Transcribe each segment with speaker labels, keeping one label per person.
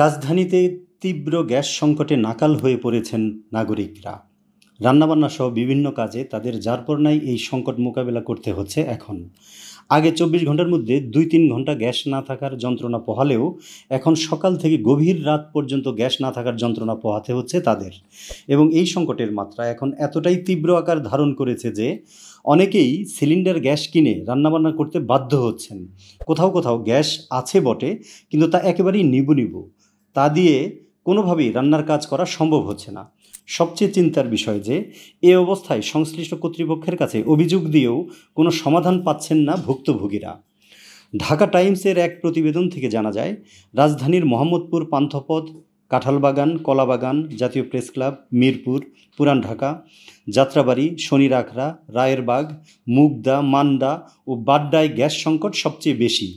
Speaker 1: রাজধানীতে তীব্র গ্যাস সংকটে নাকাল হয়ে পড়েছেন নাগরিকরা রান্নাবান্না সহ বিভিন্ন কাজে তাদের নাই এই সংকট মোকাবেলা করতে হচ্ছে এখন আগে চব্বিশ ঘন্টার মধ্যে দুই তিন ঘন্টা গ্যাস না থাকার যন্ত্রণা পোহালেও এখন সকাল থেকে গভীর রাত পর্যন্ত গ্যাস না থাকার যন্ত্রণা পোহাতে হচ্ছে তাদের এবং এই সংকটের মাত্রা এখন এতটাই তীব্র আকার ধারণ করেছে যে অনেকেই সিলিন্ডার গ্যাস কিনে রান্নাবান্না করতে বাধ্য হচ্ছেন কোথাও কোথাও গ্যাস আছে বটে কিন্তু তা একেবারেই নিবু নিবু তা দিয়ে কোনোভাবেই রান্নার কাজ করা সম্ভব হচ্ছে না সবচেয়ে চিন্তার বিষয় যে এ অবস্থায় সংশ্লিষ্ট কর্তৃপক্ষের কাছে অভিযোগ দিয়েও কোনো সমাধান পাচ্ছেন না ভুক্তভোগীরা ঢাকা টাইমসের এক প্রতিবেদন থেকে জানা যায় রাজধানীর মোহাম্মদপুর পান্থপথ কাঁঠালবাগান কলাবাগান জাতীয় প্রেস ক্লাব মিরপুর পুরান ঢাকা যাত্রাবাড়ি শনি রায়েরবাগ মুগদা মান্দা ও বাড্ডায় গ্যাস সংকট সবচেয়ে বেশি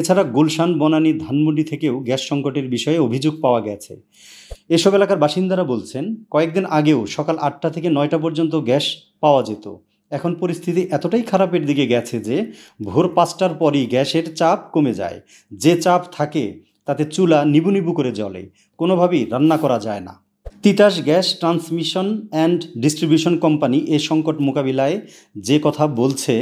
Speaker 1: এছাড়া গুলশান বনানী ধানমন্ডি থেকেও গ্যাস সংকটের বিষয়ে অভিযোগ পাওয়া গেছে এসব এলাকার বাসিন্দারা বলছেন কয়েকদিন আগেও সকাল আটটা থেকে নয়টা পর্যন্ত গ্যাস পাওয়া যেত এখন পরিস্থিতি এতটাই খারাপের দিকে গেছে যে ভোর পাঁচটার পরই গ্যাসের চাপ কমে যায় যে চাপ থাকে তাতে চুলা নিবু নিবু করে জ্বলে কোনোভাবেই রান্না করা যায় না Titas gas transmission and distribution company এ সংকট মোকাবিলায় যে কথা বলছে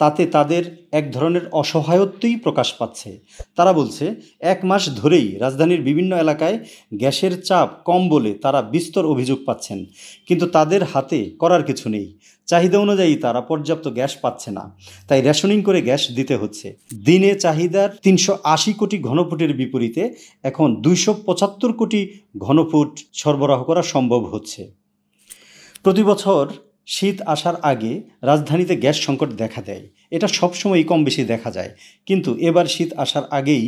Speaker 1: তাতে তাদের এক ধরনের অসহায়ত্বই প্রকাশ পাচ্ছে তারা বলছে এক মাস ধরেই রাজধানীর বিভিন্ন এলাকায় গ্যাসের চাপ কম বলে তারা বিস্তর অভিযোগ পাচ্ছেন কিন্তু তাদের হাতে করার কিছু নেই চাহিদা অনুযায়ী তারা পর্যাপ্ত গ্যাস পাচ্ছে না তাই রেশনিং করে গ্যাস দিতে হচ্ছে দিনে চাহিদার তিনশো আশি কোটি ঘনফুটের বিপরীতে এখন দুইশো পঁচাত্তর কোটি ঘনফুট সরবরাহ করা সম্ভব হচ্ছে প্রতি বছর শীত আসার আগে রাজধানীতে গ্যাস সংকট দেখা দেয় এটা সবসময়ই কম বেশি দেখা যায় কিন্তু এবার শীত আসার আগেই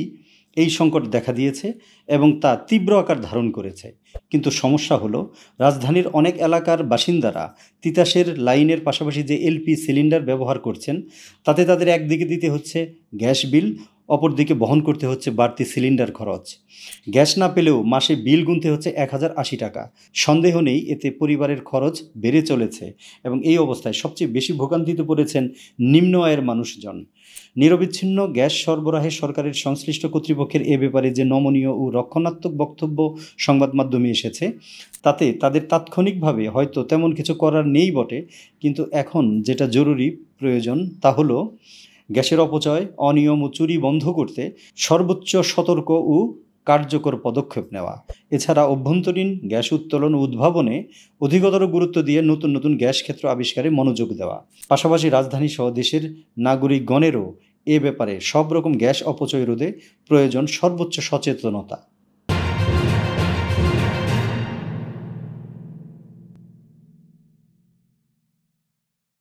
Speaker 1: এই সংকট দেখা দিয়েছে এবং তা তীব্র আকার ধারণ করেছে কিন্তু সমস্যা হলো রাজধানীর অনেক এলাকার বাসিন্দারা তিতাসের লাইনের পাশাপাশি যে এলপি সিলিন্ডার ব্যবহার করছেন তাতে তাদের একদিকে দিতে হচ্ছে গ্যাস বিল অপরদিকে বহন করতে হচ্ছে বাড়তি সিলিন্ডার খরচ গ্যাস না পেলেও মাসে বিল গুনতে হচ্ছে এক হাজার আশি টাকা সন্দেহ নেই এতে পরিবারের খরচ বেড়ে চলেছে এবং এই অবস্থায় সবচেয়ে বেশি ভোগান্তিতে পড়েছেন নিম্ন আয়ের মানুষজন নিরবিচ্ছিন্ন গ্যাস সরবরাহে সরকারের সংশ্লিষ্ট কর্তৃপক্ষের এ ব্যাপারে যে নমনীয় ও রক্ষণাত্মক বক্তব্য সংবাদ মাধ্যমে এসেছে তাতে তাদের তাৎক্ষণিকভাবে হয়তো তেমন কিছু করার নেই বটে কিন্তু এখন যেটা জরুরি প্রয়োজন তা হলো গ্যাসের অপচয় অনিয়ম ও চুরি বন্ধ করতে সর্বোচ্চ সতর্ক ও কার্যকর পদক্ষেপ নেওয়া এছাড়া অভ্যন্তরীণ গ্যাস উত্তোলন ও উদ্ভাবনে অধিকতর গুরুত্ব দিয়ে নতুন নতুন গ্যাস ক্ষেত্র আবিষ্কারে মনোযোগ দেওয়া পাশাপাশি রাজধানী সহ দেশের নাগরিকগণেরও এ ব্যাপারে সব রকম গ্যাস অপচয় রোধে প্রয়োজন সর্বোচ্চ সচেতনতা